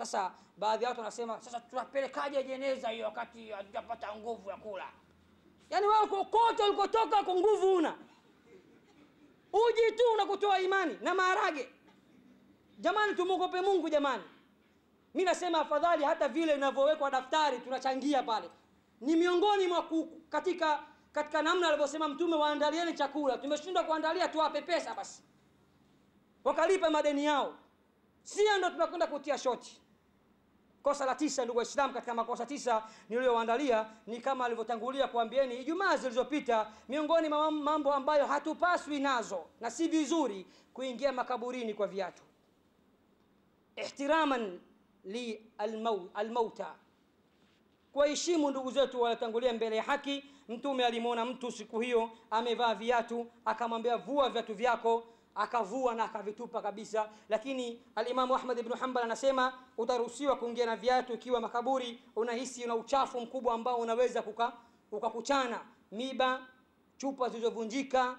Sasa baadhi ya watu wanasema sasa tunapelekaje jeneza hiyo wakati hatujapata nguvu ya kula? Yaani wewe kokote ulikotoka kwa nguvu una uji tu unakutoa imani na maharage. Jamani, tumuogope Mungu jamani. Mimi nasema afadhali hata vile inavyowekwa daftari tunachangia pale, ni miongoni mwa katika katika namna alivyosema Mtume, waandalieni chakula. Tumeshindwa kuandalia, tuwape pesa basi wakalipa madeni yao, sio ndio? tunakwenda kutia shoti. Kosa la tisa, ndugu Waislamu, katika makosa tisa niliyoandalia ni kama alivyotangulia kuambieni Ijumaa zilizopita, miongoni mwa mambo ambayo hatupaswi nazo na si vizuri kuingia makaburini kwa viatu, ihtiraman li almauta, kuwaheshimu ndugu zetu waliotangulia mbele ya haki. Mtume alimwona mtu siku hiyo amevaa viatu, akamwambia vua viatu vyako akavua na akavitupa kabisa lakini alimamu ahmad ibnu hambal anasema utaruhusiwa kuingia na viatu ikiwa makaburi unahisi una uchafu mkubwa ambao unaweza ukakuchana miba chupa zilizovunjika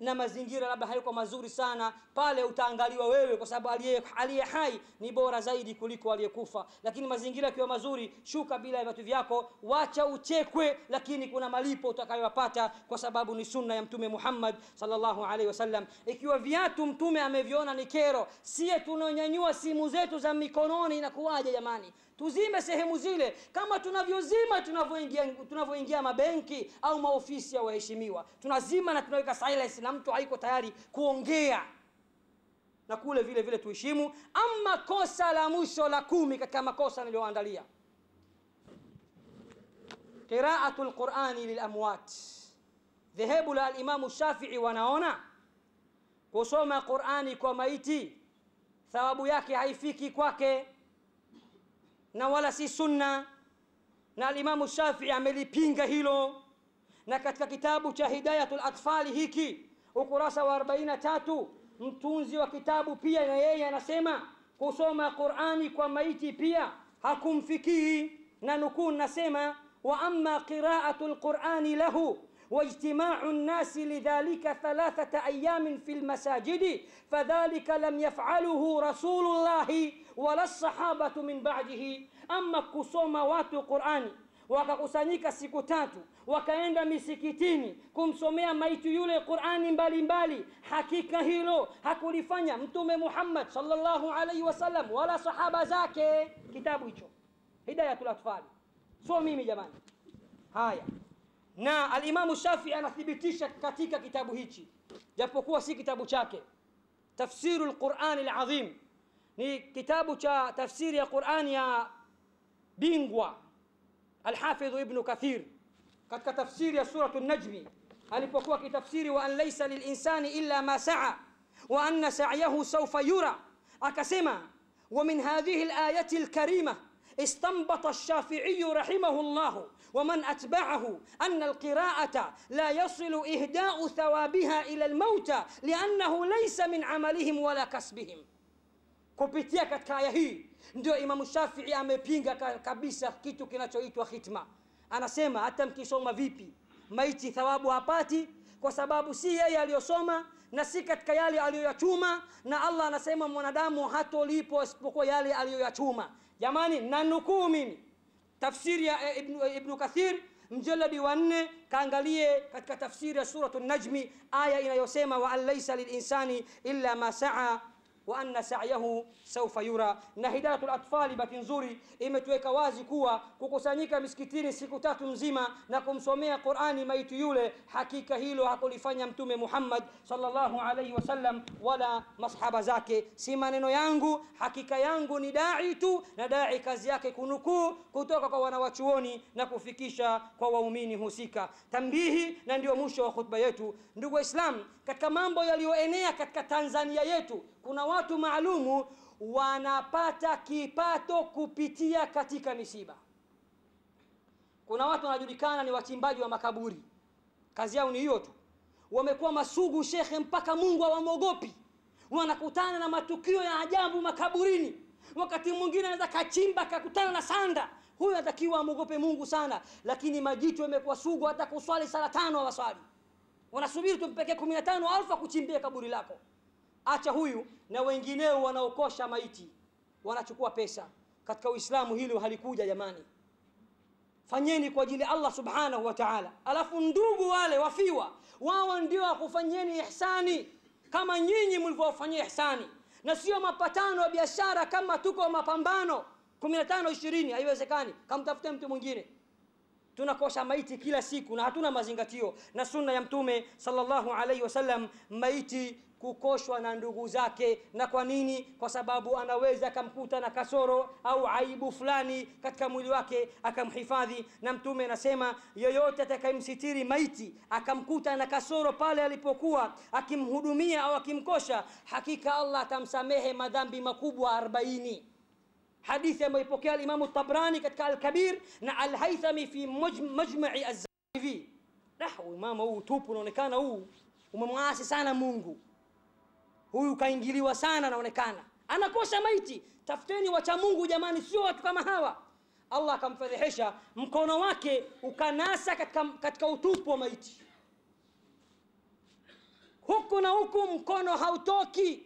na mazingira labda hayuko mazuri sana pale utaangaliwa wewe kwa sababu aliye hai ni bora zaidi kuliko aliyekufa lakini mazingira yakiwa mazuri shuka bila viatu vyako wacha uchekwe lakini kuna malipo utakayopata kwa sababu ni sunna ya mtume muhammad sallallahu alaihi wasallam ikiwa viatu mtume ameviona ni kero sie tunanyanyua simu zetu za mikononi inakuwaje jamani tuzime sehemu zile kama tunavyozima tunavyoingia tunavyoingia mabenki au maofisi ya waheshimiwa tunazima na tunaweka silence na mtu haiko tayari kuongea na kule vile vile tuheshimu ama kosa la mwisho la kumi katika makosa niliyoandalia qiraatu lqurani lilamwat dhehebu la alimamu shafii wanaona kusoma qurani kwa maiti thawabu yake haifiki kwake na wala si sunna na alimamu shafii amelipinga hilo na katika kitabu cha hidayatul atfali hiki ukurasa wa 43 mtunzi wa kitabu pia na yeye anasema kusoma qurani kwa maiti pia hakumfikii na nukuu nasema wa amma qira'atul Qur'ani lahu واجتماع الناس لذلك ثلاثة أيام في المساجد فذلك لم يفعله رسول الله ولا الصحابة من بعده أما كسوما واتو القرآن وكاكوسانيكا سيكوتاتو وكايندا ميسيكيتيني كم سوميا مايتو يولي القرآن بالي بالي حكيكا هيرو هاكولي فانيا متومي محمد صلى الله عليه وسلم ولا صحابة زاكي كتابو ويتشو هداية الأطفال سوميمي جمال هاي نا الإمام الشافعي أنا ثبتيشا كاتيكا كتاب هيتشي japokuwa si kitabu chake tafsiru lqurani alazim ni kitabu cha tafsiri ya Qur'ani ya bingwa Al-Hafidh Ibn Kathir katika tafsiri ya suratu Najmi alipokuwa kitafsiri wa an laysa lil insani illa ma sa'a wa anna sa'yahu sawfa yura akasema wa min hadhihi al-ayati al-karimah استنبط الشافعي رحمه الله ومن أتبعه أن القراءة لا يصل إهداء ثوابها إلى الموتى لأنه ليس من عملهم ولا كسبهم kupitia katika aya hii ndio Imamu Shafii amepinga kabisa kitu kinachoitwa khitma. Anasema hata mkisoma vipi, maiti thawabu hapati, kwa sababu si yeye aliyosoma na si katika yale aliyoyachuma, na Allah anasema mwanadamu hatolipo isipokuwa yale aliyoyachuma. Jamani, nanukuu mimi tafsiri ya e, eh, Ibnu, e, eh, Ibnu Kathir mjaladi wa nne, kaangalie katika tafsiri ya Suratu Najmi aya inayosema wa an laisa lilinsani illa ma saa wa anna sa'yahu sawfa yura. Na hidayatul atfali, bahati nzuri, imetuweka wazi kuwa kukusanyika misikitini siku tatu nzima na kumsomea Qur'ani maiti yule, hakika hilo hakulifanya Mtume Muhammad sallallahu alaihi wasallam wala masahaba zake. Si maneno yangu, hakika yangu ni dai tu, na dai kazi yake kunukuu kutoka kwa wanawachuoni na kufikisha kwa waumini husika. Tambihi, na ndio mwisho wa khutba yetu. Ndugu Waislamu, katika mambo yaliyoenea katika Tanzania yetu kuna wa watu maalumu wanapata kipato kupitia katika misiba. Kuna watu wanajulikana ni wachimbaji wa makaburi, kazi yao ni hiyo tu, wamekuwa masugu shekhe, mpaka Mungu hawamwogopi. Wanakutana na matukio ya ajabu makaburini. Wakati mwingine anaweza kachimba kakutana na sanda, huyo anatakiwa amwogope Mungu sana, lakini majitu yamekuwa sugu, hata kuswali sala tano hawaswali, wanasubiri tumpekee kumi na tano kaburi lako acha huyu na wengineo wanaokosha maiti wanachukua pesa katika uislamu hilo halikuja jamani fanyeni kwa ajili ya allah subhanahu wa taala alafu ndugu wale wafiwa wao ndio wakufanyeni ihsani kama nyinyi mlivyofanyia ihsani na sio mapatano ya biashara kama tuko mapambano 15 20 haiwezekani kamtafute mtu mwingine tunakosha maiti kila siku na hatuna mazingatio na sunna ya mtume sallallahu alaihi wasallam maiti kukoshwa na ndugu zake. Na kwa nini? Kwa sababu anaweza akamkuta na kasoro au aibu fulani katika mwili wake akamhifadhi. Na Mtume anasema yoyote atakayemsitiri maiti akamkuta na kasoro pale alipokuwa akimhudumia au akimkosha, hakika Allah atamsamehe madhambi makubwa arobaini hadithi ambayo ipokea Alimamu Tabrani katika Alkabir na Alhaithami fi Majmai Azzaivi. Nah, imamu huu tupu unaonekana huu umemwasi sana Mungu huyu kaingiliwa sana anaonekana anakosha maiti tafuteni wacha mungu jamani sio watu kama hawa allah akamfedhehesha mkono wake ukanasa katika, katika utupu wa maiti huku na huku mkono hautoki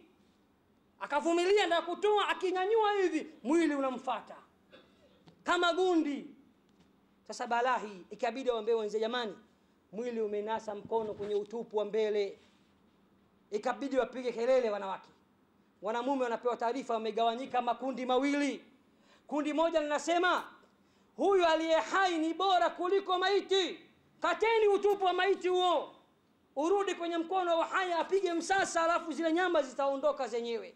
akavumilia na kutoa akinyanyua hivi mwili unamfata kama gundi sasa balahi ikabidi waambie wenzie jamani mwili umenasa mkono kwenye utupu wa mbele ikabidi wapige kelele wanawake. Wanamume wanapewa taarifa, wamegawanyika makundi mawili. Kundi moja linasema huyu aliye hai ni bora kuliko maiti, kateni utupu wa maiti huo urudi kwenye mkono wa haya, apige msasa, alafu zile nyama zitaondoka zenyewe.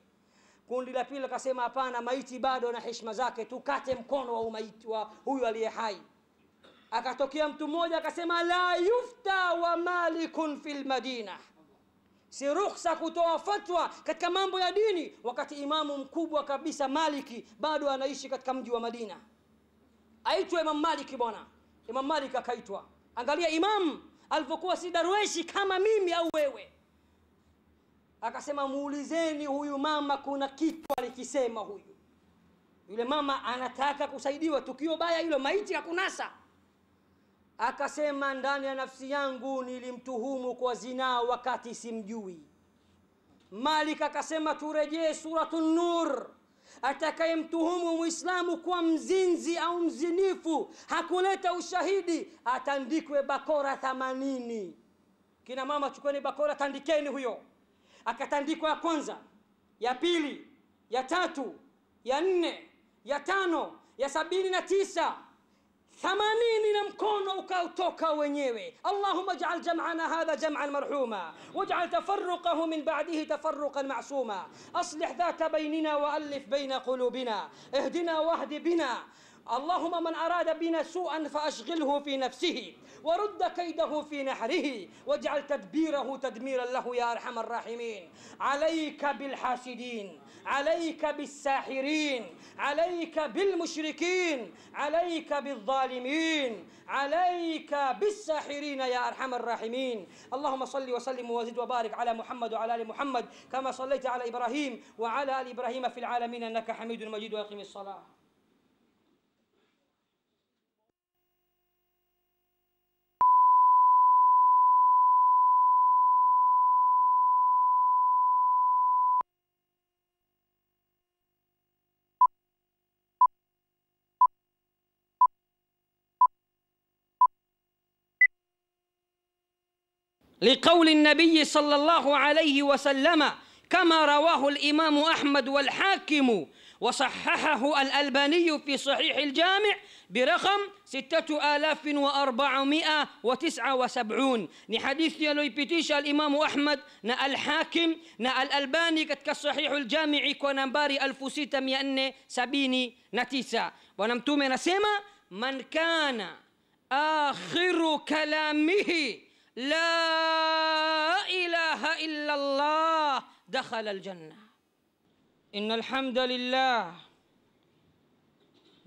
Kundi la pili akasema hapana, maiti bado na heshima zake, tukate mkono wa umaiti wa huyu aliye hai. Akatokea mtu mmoja akasema la yufta wa malikun fil madina si ruhusa kutoa fatwa katika mambo ya dini wakati imamu mkubwa kabisa maliki bado anaishi katika mji wa madina aitwa imam maliki bwana imam malik akaitwa angalia imamu alivyokuwa si darweshi kama mimi au wewe akasema muulizeni huyu mama kuna kitu alikisema huyu yule mama anataka kusaidiwa tukio baya hilo maiti ya kunasa akasema ndani ya nafsi yangu nilimtuhumu kwa zinaa wakati simjui. Malik akasema turejee suratu Nur, atakayemtuhumu Muislamu kuwa mzinzi au mzinifu hakuleta ushahidi atandikwe bakora thamanini. Kina mama, chukueni bakora, tandikeni huyo. Akatandikwa ya kwanza, ya pili, ya tatu, ya nne, ya tano, ya sabini na tisa ثمانيني نمكون وكاوتوكا ونيوي اللهم اجعل جمعنا هذا جمعا مرحوما واجعل تفرقه من بعده تفرقا معصوما أصلح ذات بيننا وألف بين قلوبنا اهدنا واهد بنا اللهم من أراد بنا سوءا فأشغله في نفسه ورد كيده في نحره واجعل تدبيره تدميرا له يا أرحم الراحمين عليك بالحاسدين عليك بالساحرين عليك بالمشركين عليك بالظالمين عليك بالساحرين يا أرحم الراحمين اللهم صل وسلم وزد وبارك على محمد وعلى آل محمد كما صليت على إبراهيم وعلى آل إبراهيم في العالمين إنك حميد مجيد وأقم الصلاة لقول النبي صلى الله عليه وسلم كما رواه الإمام أحمد والحاكم وصححه الألباني في صحيح الجامع برقم ستة آلاف وأربعمائة وتسعة وسبعون نحديث يلويبتيش الإمام أحمد نا الحاكم نا الألباني كتك صحيح الجامع كونامباري ألف ستة مئنة سبيني نتيسة ونمتومي نسيما من كان آخر كلامه لا إله إلا الله دخل الجنة إن الحمد لله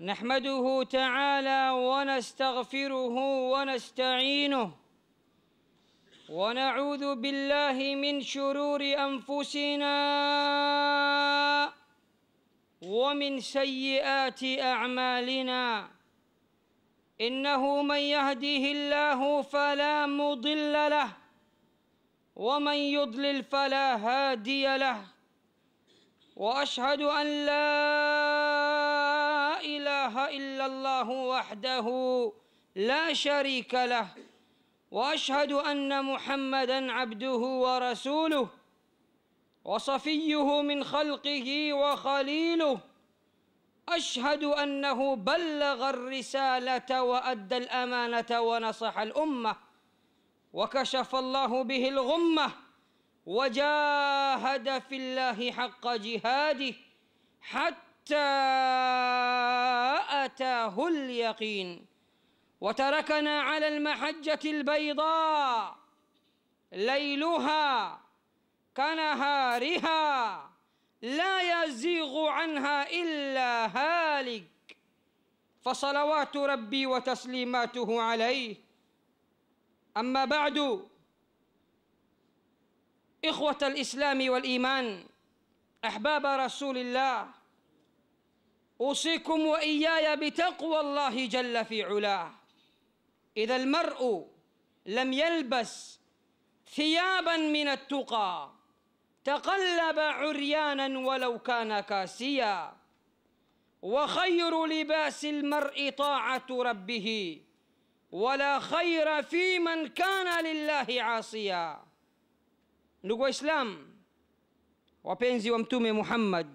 نحمده تعالى ونستغفره ونستعينه ونعوذ بالله من شرور أنفسنا ومن سيئات أعمالنا إنه من يهديه الله فلا مضل له ومن يضلل فلا هادي له وأشهد أن لا إله إلا الله وحده لا شريك له وأشهد أن محمدا عبده ورسوله وصفيه من خلقه وخليله أشهد أنه بلغ الرسالة وأدى الأمانة ونصح الأمة وكشف الله به الغمة وجاهد في الله حق جهاده حتى أتاه اليقين وتركنا على المحجة البيضاء ليلها كنهارها لا يزيغ عنها إلا هالك فصلوات ربي وتسليماته عليه أما بعد إخوة الإسلام والإيمان أحباب رسول الله أوصيكم وإياي بتقوى الله جل في علاه إذا المرء لم يلبس ثيابا من التقى تقلب عريانا ولو كان كاسيا وخير لباس المرء طاعة ربه ولا خير في من كان لله عاصيا نقوى إسلام وبينزي وامتومي محمد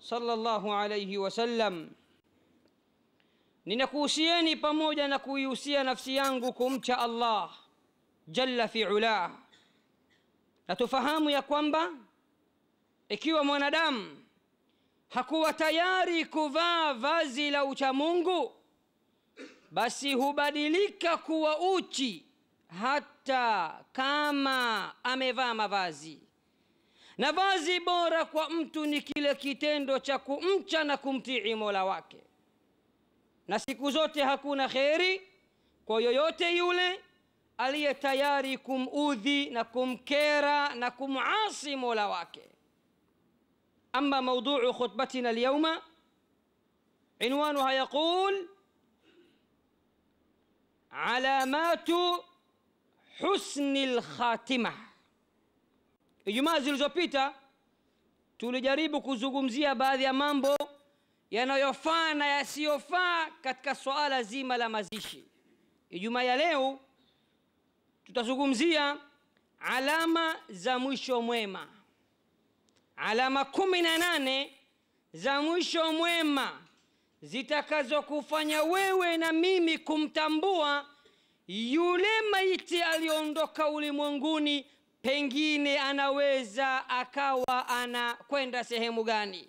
صلى الله عليه وسلم ninakuhusieni pamoja na kuihusia nafsi yangu kumcha allah jalla fi ulah na tufahamu ya kwamba ikiwa mwanadamu hakuwa tayari kuvaa vazi la uchamungu basi hubadilika kuwa uchi hata kama amevaa mavazi na vazi bora kwa mtu ni kile kitendo cha kumcha na kumtii mola wake na siku zote hakuna kheri kwa yoyote yule aliye tayari kumudhi na kumkera na kumasi mola wake ama maudhuu khutbatina alyauma عنوانها يقول علامات حسن الخاتمة Ijumaa zilizopita tulijaribu kuzungumzia baadhi ya mambo yanayofaa na yasiyofaa katika suala zima la mazishi. Ijumaa ya leo tutazungumzia alama za mwisho mwema, alama kumi na nane za mwisho mwema zitakazokufanya wewe na mimi kumtambua yule maiti aliyoondoka ulimwenguni, pengine anaweza akawa anakwenda sehemu gani.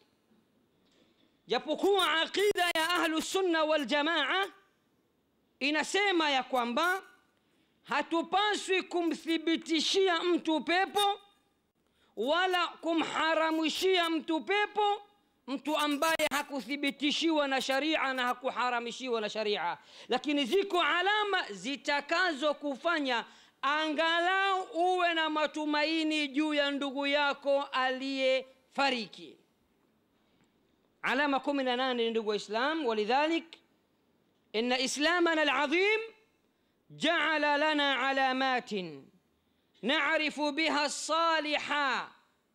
Japokuwa aqida ya ahlusunna waljamaa inasema ya kwamba hatupaswi kumthibitishia mtu pepo wala kumharamishia mtu pepo mtu ambaye hakuthibitishiwa na sharia na hakuharamishiwa na sharia lakini ziko alama zitakazo kufanya angalau uwe na matumaini juu ya ndugu yako aliyefariki alama 18 ndugu islam walidhalik ina islamana alazim جعل لنا علامات نعرف بها الصالح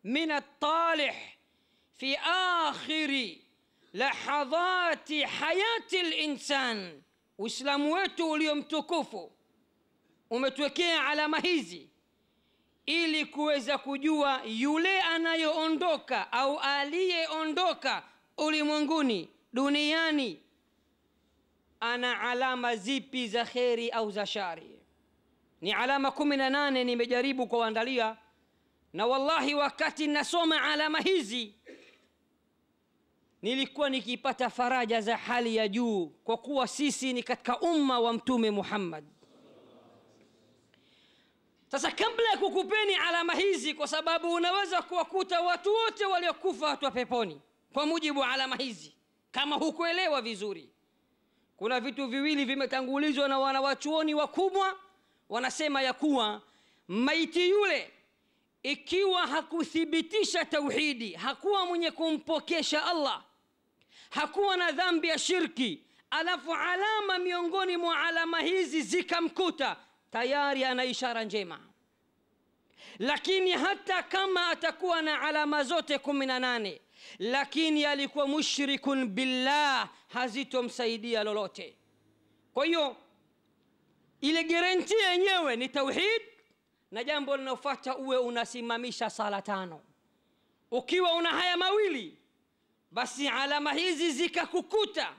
من الطالح في آخر لحظات حياة الإنسان وإسلام ويتو اليوم تكفو ومتوكي على مهيزي إلي كويزا كجوا يولي أنا يوندوكا أو آلي يوندوكا أولي دونياني ana alama zipi za kheri au za shari. Ni alama kumi na nane nimejaribu kuandalia, na wallahi, wakati nasoma alama hizi nilikuwa nikipata faraja za hali ya juu, kwa kuwa sisi ni katika umma wa Mtume Muhammad. Sasa kabla ya kukupeni alama hizi, kwa sababu unaweza kuwakuta watu wote waliokufa watu wa peponi kwa mujibu wa alama hizi, kama hukuelewa vizuri kuna vitu viwili vimetangulizwa na wanawachuoni wakubwa wanasema ya kuwa maiti yule ikiwa hakuthibitisha tauhidi hakuwa mwenye kumpokesha allah hakuwa na dhambi ya shirki alafu alama miongoni mwa alama hizi zikamkuta tayari ana ishara njema lakini hata kama atakuwa na alama zote kumi na nane lakini alikuwa mushrikun billah, hazitomsaidia lolote. Kwa hiyo ile garanti yenyewe ni tauhid, na jambo linalofuata uwe unasimamisha sala tano. Ukiwa una haya mawili, basi alama hizi zikakukuta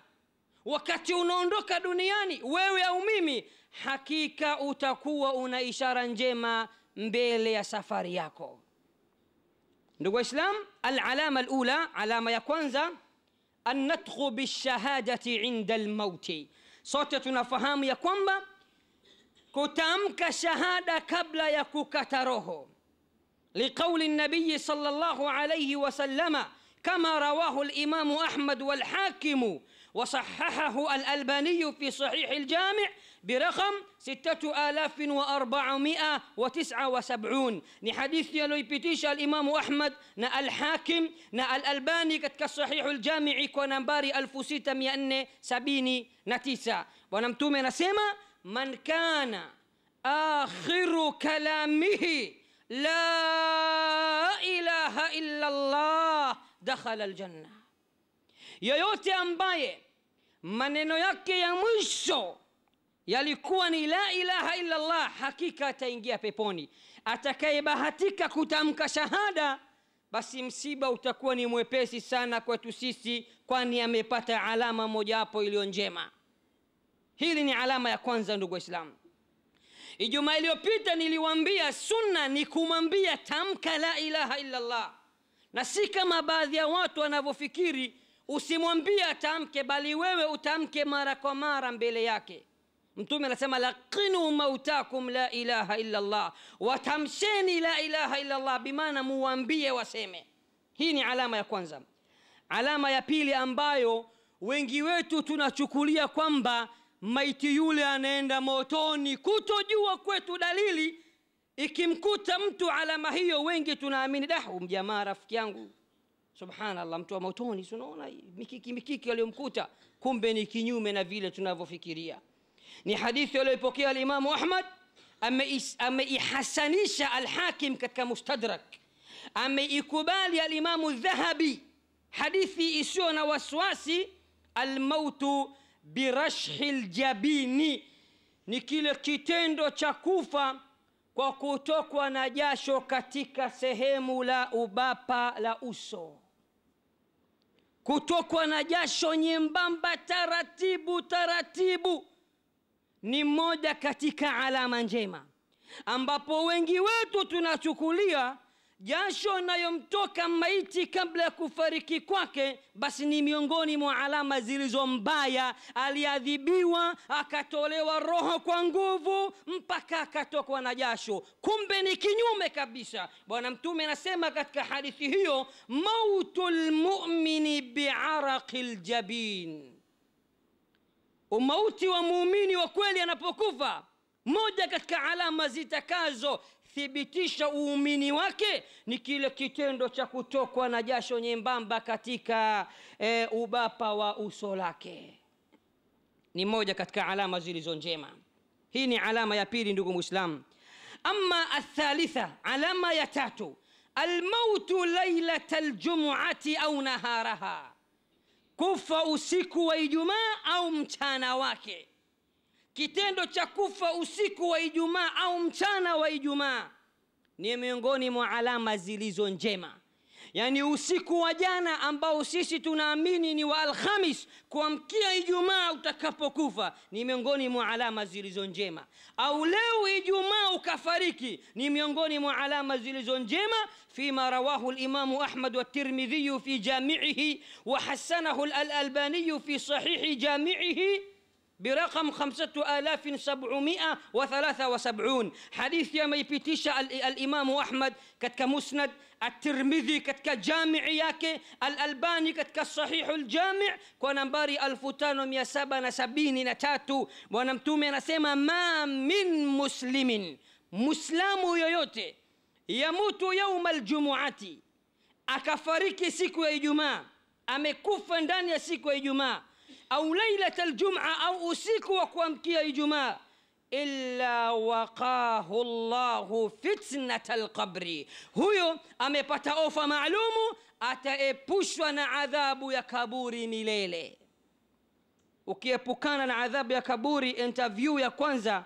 wakati unaondoka duniani, wewe au mimi, hakika utakuwa una ishara njema mbele ya safari yako. نقول إسلام العلامة الأولى علامة يكونزا النطق بالشهادة عند الموت sote tunafahamu ya kwamba kutamka shahada kabla ya kukata roho liqauli nabiyi sallallahu alayhi wasallama كما رواه الإمام أحمد والحاكم وصححه الألباني في صحيح الجامع برقم ستة آلاف وأربعمائة وتسعة وسبعون نحديث يبتيش الإمام أحمد نا الحاكم نا الألباني كتك الصحيح الجامعي كونامباري ألف وستة مئنة سبيني نتيسة ونمتوم نسيما من كان آخر كلامه لا إله إلا الله دخل الجنة يوتي أمباي maneno yake ya mwisho yalikuwa ni la ilaha illa llah hakika ataingia peponi atakayebahatika kutamka shahada basi msiba utakuwa ni mwepesi sana kwetu sisi kwani amepata alama mojawapo iliyo njema hili ni alama ya kwanza ndugu waislamu ijumaa iliyopita niliwambia sunna ni kumwambia tamka la ilaha illa llah na si kama baadhi ya watu wanavyofikiri usimwambie atamke bali wewe utamke mara kwa mara mbele yake mtume anasema laqinu mautakum la ilaha illa llah watamsheni la ilaha illa llah bimaana muwaambie waseme hii ni alama ya kwanza alama ya pili ambayo wengi wetu tunachukulia kwamba maiti yule anaenda motoni kutojua kwetu dalili ikimkuta mtu alama hiyo wengi tunaamini dahu mjamaa rafiki yangu subhanallah mtu wa motoni tunaona mikiki mikiki aliyomkuta kumbe ni kinyume na vile tunavyofikiria ni hadithi aliyoipokea alimamu Ahmad, ameihasanisha Alhakim katika Mustadrak, ameikubali alimamu Dhahabi, hadithi isiyo na wasiwasi, almautu birashhi ljabini, ni kile kitendo cha kufa kwa kutokwa na jasho katika sehemu la ubapa la uso kutokwa na jasho nyembamba taratibu taratibu ni moja katika alama njema ambapo wengi wetu tunachukulia jasho inayomtoka maiti kabla ya kufariki kwake basi ni miongoni mwa alama zilizo mbaya aliadhibiwa akatolewa roho kwa nguvu mpaka akatokwa na jasho kumbe ni kinyume kabisa bwana mtume anasema katika hadithi hiyo mautu lmumini biaraqi ljabin umauti wa muumini wa kweli anapokufa moja katika alama zitakazo thibitisha uumini wake ni kile kitendo cha kutokwa na jasho nyembamba katika e, ubapa wa uso lake ni moja katika alama zilizo njema hii ni alama ya pili ndugu mwislamu ama athalitha alama ya tatu almautu lailata ljumuati au naharaha kufa usiku wa ijumaa au mchana wake kitendo cha kufa usiku wa ijumaa au mchana wa ijumaa ni miongoni mwa alama zilizo njema yani usiku wa jana ambao sisi tunaamini ni wa Alhamis, kuamkia Ijumaa utakapokufa ni miongoni mwa alama zilizo njema, au leo Ijumaa ukafariki ni miongoni mwa alama zilizo njema. Fima rawahu limamu Ahmad والترمذي في جامعه وحسنه الألباني في صحيح جامعه برقم خمسة آلاف سبعمائة وثلاثة وسبعون حديث يا ميبتيشة الإمام أحمد كتك مسند الترمذي كتك جامع ياكي الألباني كتك الصحيح الجامع كونا مباري الفتان ومية سبا نسبين نتاتو ونمتومي نسيما ما من مسلم مسلم يوتي يموت يوم الجمعة أكفاريكي سيكو يجمع أمي كفن دان يسيكو يجمع أو ليلة الجمعة أو أسيكو وكوامكي يجمع illa waqahu llahu fitnata lqabri, huyo amepata ofa maalumu, ataepushwa na adhabu ya kaburi milele. Ukiepukana na adhabu ya kaburi, interview ya kwanza,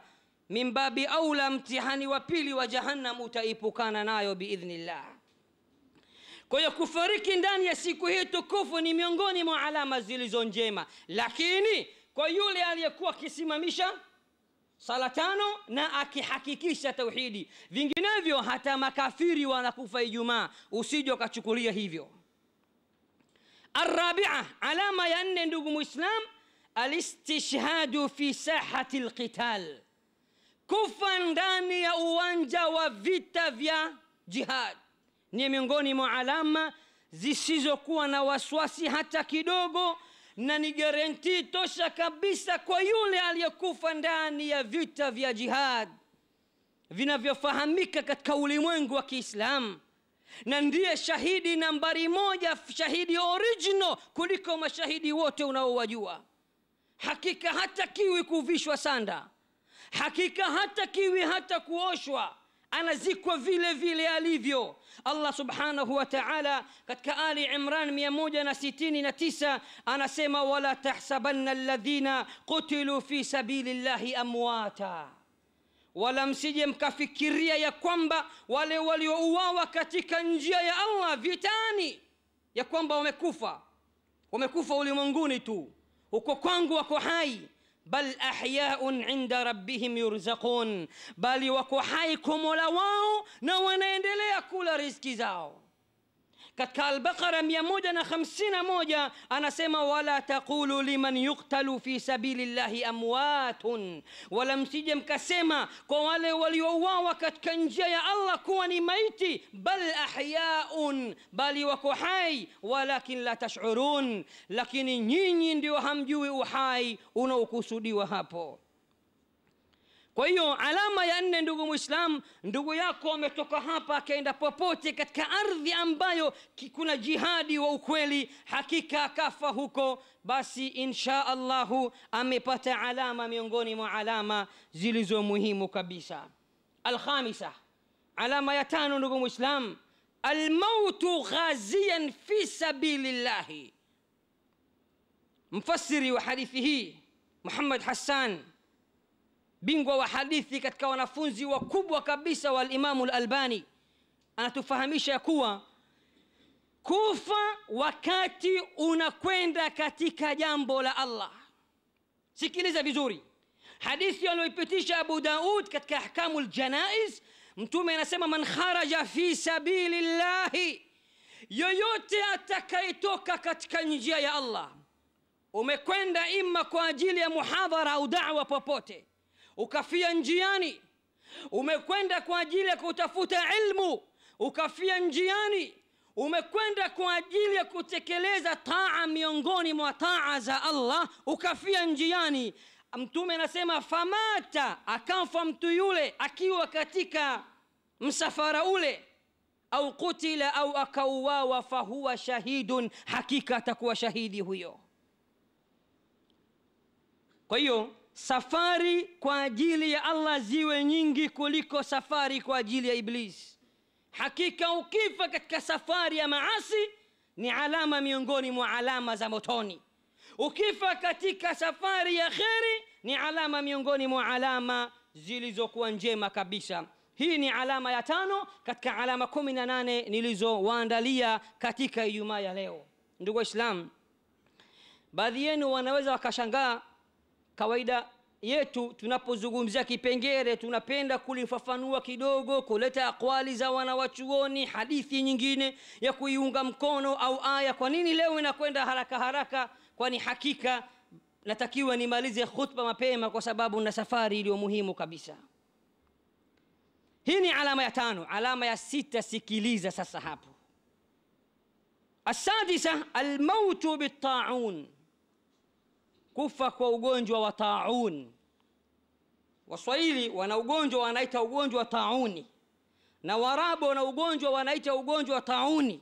mimbabi aula, mtihani wa pili wa jahannam utaepukana nayo biidhnillah. Kwa hiyo kufariki ndani ya siku hii tukufu ni miongoni mwa alama zilizo njema, lakini kwa yule aliyekuwa akisimamisha sala tano na akihakikisha tauhidi, vinginevyo hata makafiri wanakufa Ijumaa. Usije ukachukulia hivyo. Arabia, alama ya nne, ndugu Muislam, alistishhadu fi sahati lqital, kufa ndani ya uwanja wa vita vya jihad ni miongoni mwa alama zisizokuwa na waswasi hata kidogo na ni garantii tosha kabisa kwa yule aliyekufa ndani ya vita vya jihad vinavyofahamika katika ulimwengu wa Kiislamu, na ndiye shahidi nambari moja, shahidi original kuliko mashahidi wote unaowajua. Hakika hata kiwi kuvishwa sanda, hakika hata kiwi hata kuoshwa anazikwa vile vile alivyo allah subhanahu wa taala katika ali imran 169 anasema wala tahsabanna ladhina qutilu fi sabili llahi amwata wala msije mkafikiria ya kwamba wale waliouawa katika njia ya allah vitani ya kwamba wamekufa wamekufa ulimwenguni tu huko kwangu wako hai bal ahyaun inda rabbihim yurzaqun, bali wako hai kwa mola wao na wanaendelea kula riziki zao katika Albaqara 151 anasema, wala taqulu liman yuktalu fi sabili llahi amwatun, wala msije mkasema kwa wale waliouawa katika njia ya Allah kuwa ni maiti, bal ahyaun, bali wako hai, walakin la tashurun, lakini nyinyi ndio hamjui uhai unaokusudiwa hapo. Kwa hiyo alama ya nne, ndugu Muislamu, ndugu yako ametoka hapa akaenda popote katika ardhi ambayo kuna jihadi wa ukweli, hakika akafa huko, basi insha Allahu amepata alama miongoni mwa alama zilizo muhimu kabisa. alhamisa alama ya tano, ndugu Muislamu, almautu ghaziyan fi sabilillahi. Mfasiri wa hadithi hii Muhammad Hassan bingwa wa hadithi katika wanafunzi wakubwa kabisa wa alimamu lalbani anatufahamisha ya kuwa kufa wakati unakwenda katika jambo la allah sikiliza vizuri hadithi aliyoipitisha abu daud katika ahkamu ljanais mtume anasema man kharaja fi sabili llahi yoyote atakayetoka katika njia ya allah umekwenda ima kwa ajili ya muhadhara au dawa popote ukafia njiani umekwenda kwa ajili ya kutafuta ilmu ukafia njiani umekwenda kwa ajili ya kutekeleza taa miongoni mwa taa za allah ukafia njiani mtume anasema famata akafa mtu yule akiwa katika msafara ule au kutila au akauawa fahuwa shahidun hakika atakuwa shahidi huyo kwa hiyo safari kwa ajili ya allah ziwe nyingi kuliko safari kwa ajili ya iblisi hakika ukifa katika safari ya maasi ni alama miongoni mwa alama za motoni ukifa katika safari ya kheri ni alama miongoni mwa alama zilizokuwa njema kabisa hii ni alama ya tano katika alama kumi na nane nilizowaandalia katika ijumaa ya leo ndugu waislamu baadhi yenu wanaweza wakashangaa kawaida yetu tunapozungumzia kipengele tunapenda kulifafanua kidogo kuleta akwali za wanawachuoni hadithi nyingine ya kuiunga mkono au aya kwa nini leo inakwenda haraka haraka kwani hakika natakiwa nimalize khutba mapema kwa sababu na safari iliyo muhimu kabisa hii ni alama ya tano alama ya sita sikiliza sasa hapo asadisa almautu bitaun kufa kwa ugonjwa wa taun. Waswahili wana ugonjwa wanaita ugonjwa wa tauni, na Waarabu wana ugonjwa wanaita ugonjwa wa tauni.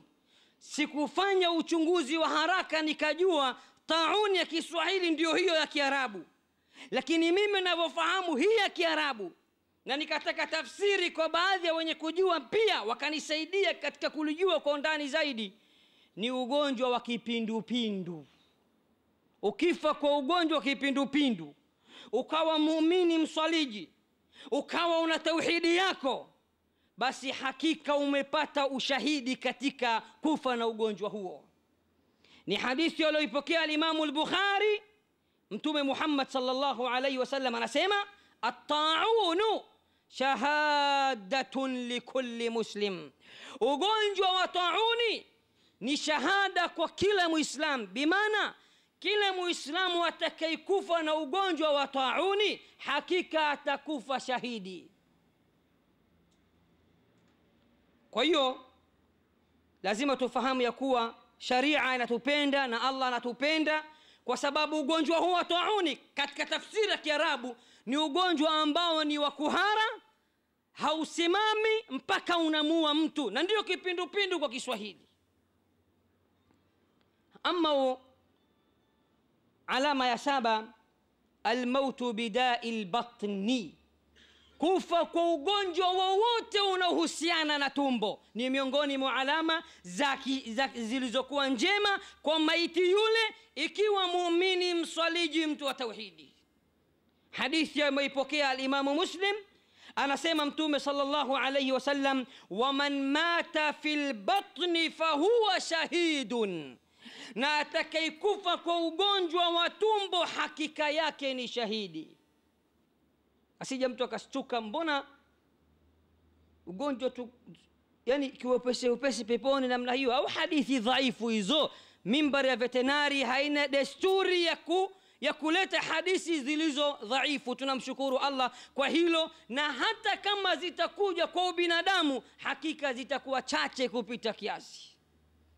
Sikufanya uchunguzi wa haraka nikajua tauni ya Kiswahili ndio hiyo ya Kiarabu, lakini mimi navyofahamu hii ya Kiarabu, na nikataka tafsiri kwa baadhi ya wenye kujua pia wakanisaidia katika kulijua kwa undani zaidi, ni ugonjwa wa kipindupindu ukifa kwa ugonjwa wa kipindupindu ukawa muumini mswaliji ukawa una tauhidi yako basi hakika umepata ushahidi katika kufa na ugonjwa huo ni hadithi aliyoipokea alimamu lbukhari mtume muhammad salllahu alaihi wasallam anasema ataunu shahadatun likulli muslim ugonjwa wa tauni ni shahada kwa kila mwislam bimaana kila muislamu atakayekufa na ugonjwa wa tauni hakika atakufa shahidi kwa hiyo lazima tufahamu ya kuwa sharia inatupenda na allah anatupenda kwa sababu ugonjwa huu wa tauni katika tafsiri ya kiarabu ni ugonjwa ambao ni wa kuhara hausimami mpaka unamua mtu na ndiyo kipindupindu kwa kiswahili ama alama ya saba almautu bidai lbatni kufa kwa ugonjwa wowote unaohusiana na tumbo ni miongoni mwa alama zilizokuwa njema kwa maiti yule ikiwa muumini mswaliji mtu wa tauhidi hadithi ameipokea alimamu muslim anasema mtume salllahu alaihi wasallam waman mata fi lbatni fahuwa shahidun na atakayekufa kwa ugonjwa wa tumbo hakika yake ni shahidi asija mtu akastuka mbona ugonjwa tu yani kiwepesi upesi peponi namna hiyo au hadithi dhaifu hizo mimbari ya vetenari haina desturi ya ku ya kuleta hadithi zilizo dhaifu tunamshukuru allah kwa hilo na hata kama zitakuja kwa ubinadamu hakika zitakuwa chache kupita kiasi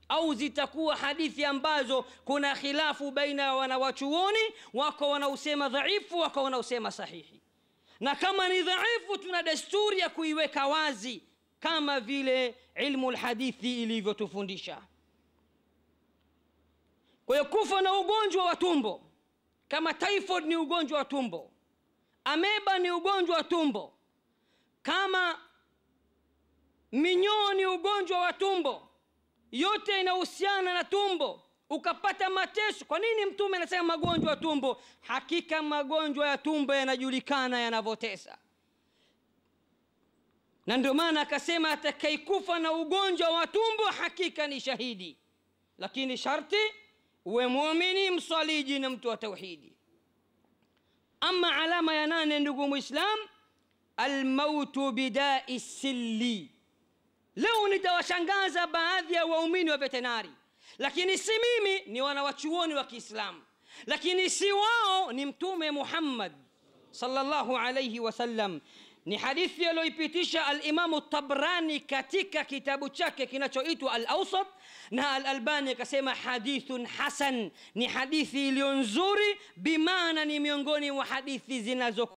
au zitakuwa hadithi ambazo kuna khilafu baina ya wanawachuoni wako wanaosema dhaifu wako wanaosema sahihi na kama ni dhaifu tuna desturi ya kuiweka wazi kama vile ilmu lhadithi ilivyotufundisha kwa hiyo kufa na ugonjwa wa tumbo kama typhoid ni ugonjwa wa tumbo ameba ni ugonjwa wa tumbo kama minyoo ni ugonjwa wa tumbo yote inahusiana na tumbo ukapata mateso kwa nini mtume anasema magonjwa ya tumbo hakika magonjwa ya tumbo yanajulikana yanavyotesa na ndio maana akasema atakaikufa na ugonjwa wa tumbo hakika ni shahidi lakini sharti uwe muumini mswaliji na mtu wa tauhidi ama alama ya nane ndugu mwislam almautu bidai silli leo nitawashangaza baadhi ya waumini wa vetenari lakini si mimi ni wanawachuoni wa kiislamu lakini si wao ni mtume muhammad salllahu alaihi wasallam ni hadithi aliyoipitisha alimamu tabrani katika kitabu chake kinachoitwa alausat na alalbani akasema hadithun hasan ni hadithi iliyo nzuri bimaana ni miongoni mwa hadithi zinazo